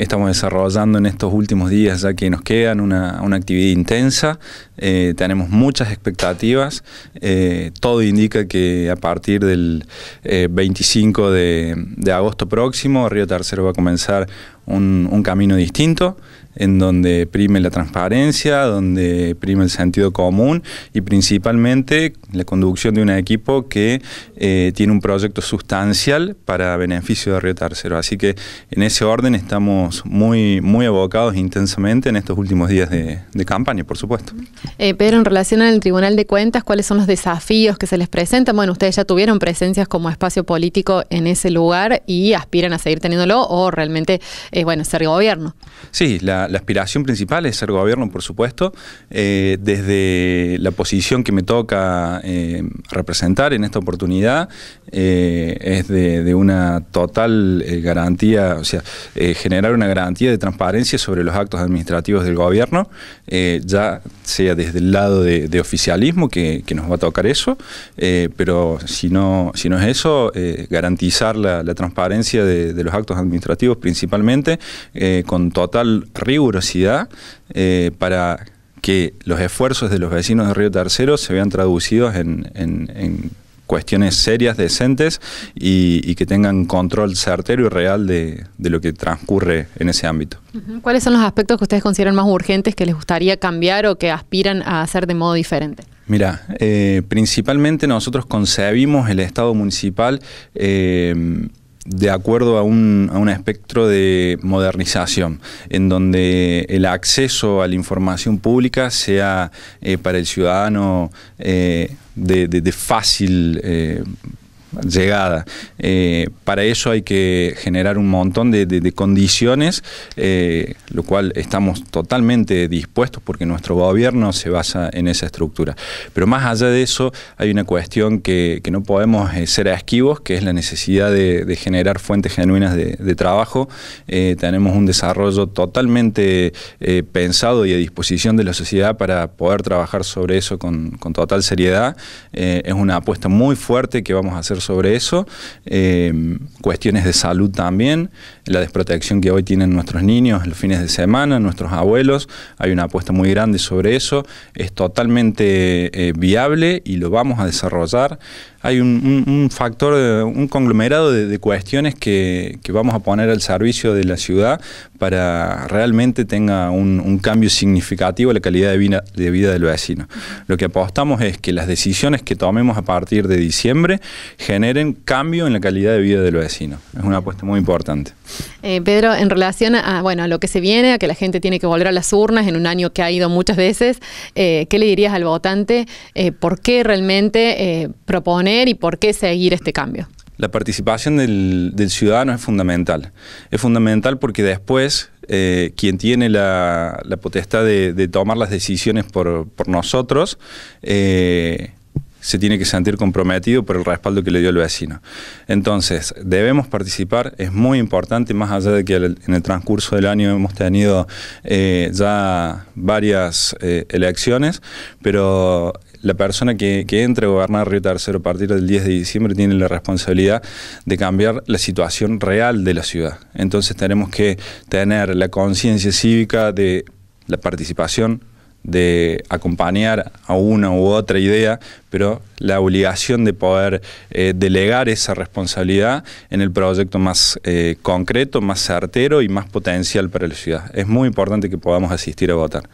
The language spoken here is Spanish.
Estamos desarrollando en estos últimos días ya que nos quedan una, actividad intensa, eh, tenemos muchas expectativas, eh, todo indica que a partir del 25 eh, de, agosto próximo Río Tercero va a comenzar un camino distinto en donde prime la transparencia, donde prime el sentido común y principalmente la conducción de un equipo que eh, tiene un proyecto sustancial para beneficio de Río Tercero. Así que en ese orden estamos muy, muy abocados intensamente en estos últimos días de, campaña, por supuesto. Eh, Pedro, en relación al Tribunal de Cuentas, ¿cuáles son los desafíos que se les presentan? Bueno, ustedes ya tuvieron presencias como espacio político en ese lugar y aspiran a seguir teniéndolo o realmente, eh, es bueno, ser gobierno. Sí, la, la aspiración principal es ser gobierno, por supuesto. Eh, desde la posición que me toca eh, representar en esta oportunidad, eh, es de, una total garantía, o sea, generar una garantía de transparencia sobre los actos administrativos del gobierno, ya sea desde el lado de, oficialismo, que, nos va a tocar eso, pero si no, si no es eso, garantizar la, transparencia de, los actos administrativos principalmente, con total responsabilidad rigurosidad eh, para que los esfuerzos de los vecinos de Río Tercero se vean traducidos en, cuestiones serias, decentes y, que tengan control certero y real de, lo que transcurre en ese ámbito. ¿Cuáles son los aspectos que ustedes consideran más urgentes que les gustaría cambiar o que aspiran a hacer de modo diferente? Mira, eh, principalmente nosotros concebimos el Estado municipal. Eh, de acuerdo a un, a un, espectro de modernización, en donde el acceso a la información pública sea eh, para el ciudadano eh, de, fácil eh, llegada. Eh, para eso hay que generar un montón de, condiciones, eh, lo cual estamos totalmente dispuestos porque nuestro gobierno se basa en esa estructura. Pero más allá de eso, hay una cuestión que, no podemos eh, ser esquivos, que es la necesidad de, generar fuentes genuinas de, trabajo. tenemos un desarrollo totalmente pensado y a disposición de la sociedad para poder trabajar sobre eso con total seriedad. es una apuesta muy fuerte que vamos a hacer sobre eso, eh, cuestiones de salud también, la desprotección que hoy tienen nuestros niños los fines de semana, nuestros abuelos, hay una apuesta muy grande sobre eso, es totalmente eh, viable y lo vamos a desarrollar. Hay un, factor, eh, un conglomerado de, cuestiones que, vamos a poner al servicio de la ciudad para realmente tenga un, cambio significativo en la calidad de vida, de vida del vecino. Lo que apostamos es que las decisiones que tomemos a partir de diciembre generen cambio en la calidad de vida de los vecinos. Es una apuesta muy importante. Eh, Pedro, en relación a, bueno, a lo que se viene, a que la gente tiene que volver a las urnas en un año que ha ido muchas veces, eh, ¿qué le dirías al votante? Eh, ¿Por qué realmente proponer y por qué seguir este cambio? La participación del, ciudadano es fundamental. Es fundamental porque después quien tiene la, potestad de, tomar las decisiones por, nosotros, se tiene que sentir comprometido por el respaldo que le dio el vecino. Entonces, debemos participar, es muy importante, más allá de que en el transcurso del año hemos tenido eh, ya varias eh, elecciones, pero la persona que, que, entre a gobernar Río Tercero a partir del 10 de diciembre tiene la responsabilidad de cambiar la situación real de la ciudad. Entonces tenemos que tener la conciencia cívica de la participación de acompañar a una u otra idea, pero la obligación de poder eh, delegar esa responsabilidad en el proyecto más eh, concreto, más certero y más potencial para la ciudad. Es muy importante que podamos asistir a votar.